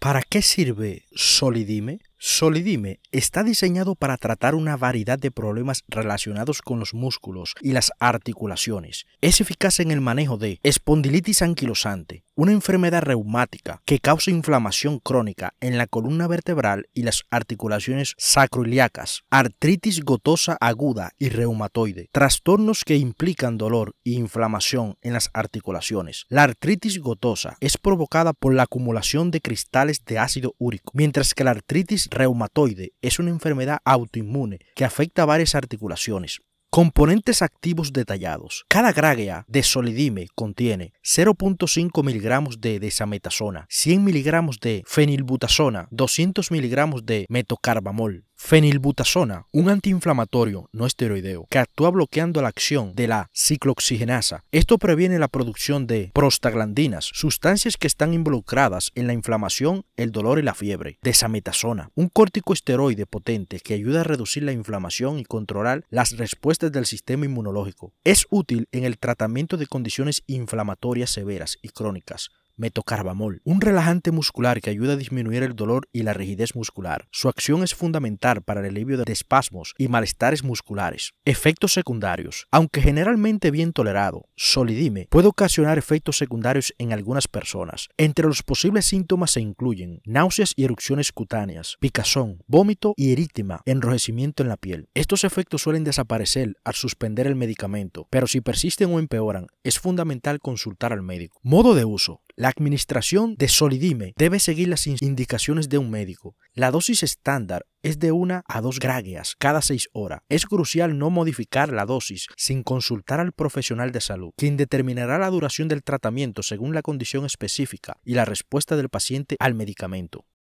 ¿Para qué sirve Solidime? Solidime está diseñado para tratar una variedad de problemas relacionados con los músculos y las articulaciones. Es eficaz en el manejo de espondilitis anquilosante, una enfermedad reumática que causa inflamación crónica en la columna vertebral y las articulaciones sacroiliacas, artritis gotosa aguda y reumatoide, trastornos que implican dolor e inflamación en las articulaciones. La artritis gotosa es provocada por la acumulación de cristales de ácido úrico, mientras que la artritis reumatoide es una enfermedad autoinmune que afecta a varias articulaciones. Componentes activos detallados. Cada gragea de solidime contiene 0.5 miligramos de desametasona, 100 miligramos de fenilbutasona, 200 miligramos de metocarbamol, Fenilbutazona, un antiinflamatorio no esteroideo que actúa bloqueando la acción de la ciclooxigenasa. Esto previene la producción de prostaglandinas, sustancias que están involucradas en la inflamación, el dolor y la fiebre. Desametasona, un esteroide potente que ayuda a reducir la inflamación y controlar las respuestas del sistema inmunológico. Es útil en el tratamiento de condiciones inflamatorias severas y crónicas, Metocarbamol, un relajante muscular que ayuda a disminuir el dolor y la rigidez muscular. Su acción es fundamental para el alivio de espasmos y malestares musculares. Efectos secundarios. Aunque generalmente bien tolerado, solidime puede ocasionar efectos secundarios en algunas personas. Entre los posibles síntomas se incluyen náuseas y erupciones cutáneas, picazón, vómito y eritema, enrojecimiento en la piel. Estos efectos suelen desaparecer al suspender el medicamento, pero si persisten o empeoran, es fundamental consultar al médico. Modo de uso. La administración de solidime debe seguir las indicaciones de un médico. La dosis estándar es de una a dos gráguias cada seis horas. Es crucial no modificar la dosis sin consultar al profesional de salud, quien determinará la duración del tratamiento según la condición específica y la respuesta del paciente al medicamento.